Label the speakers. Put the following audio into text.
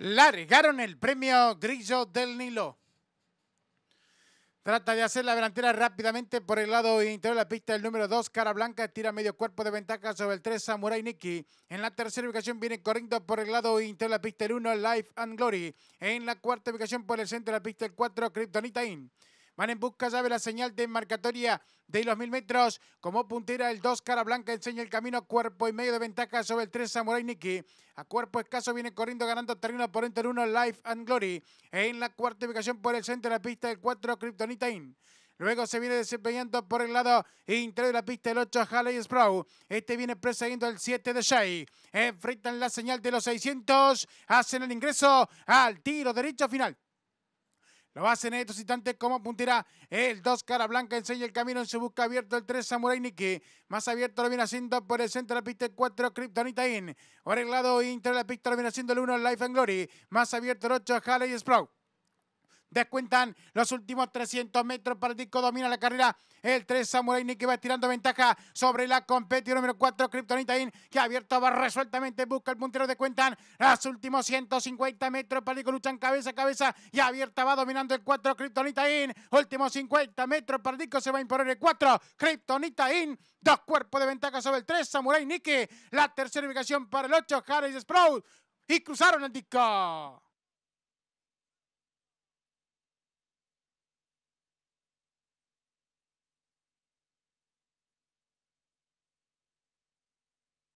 Speaker 1: largaron el premio Grillo del Nilo. Trata de hacer la delantera rápidamente por el lado interior de la pista. El número 2, Cara Blanca, tira medio cuerpo de ventaja sobre el 3, Samurai Nikki. En la tercera ubicación viene corriendo por el lado interior de la pista el 1, Life and Glory. En la cuarta ubicación por el centro de la pista el 4, Kryptonita In. Van en busca, de la señal de marcatoria de los mil metros. Como puntera, el 2 cara blanca enseña el camino. Cuerpo y medio de ventaja sobre el 3 Samurai Nikki. A cuerpo escaso viene corriendo, ganando terreno por entre 1 Life and Glory. En la cuarta ubicación por el centro de la pista, el 4 Kryptonita In. Luego se viene desempeñando por el lado interior de la pista el 8 Halley Sproul. Este viene precediendo el 7 de shay Enfrentan la señal de los 600. Hacen el ingreso al tiro derecho final. Lo hacer en estos instantes como puntirá el 2 cara blanca, enseña el camino, en su busca abierto el 3 Samurai Niki. Más abierto lo viene haciendo por el centro de la pista el 4 Kryptonita In. Por el lado inter de la pista lo viene haciendo el 1 Life and Glory. Más abierto el 8 Halley Sprout. Descuentan los últimos 300 metros para disco. Domina la carrera. El 3 Samurai que va tirando ventaja sobre la competición número 4 Kryptonita que abierta abierto va resueltamente. Busca el puntero. Descuentan los últimos 150 metros para disco. Luchan cabeza a cabeza y abierta va dominando el 4 Kryptonita In. Últimos 50 metros para disco. Se va a imponer el 4 Kryptonita In. Dos cuerpos de ventaja sobre el 3 Samurai Niki La tercera ubicación para el 8 Harris Sprout. Y cruzaron el disco.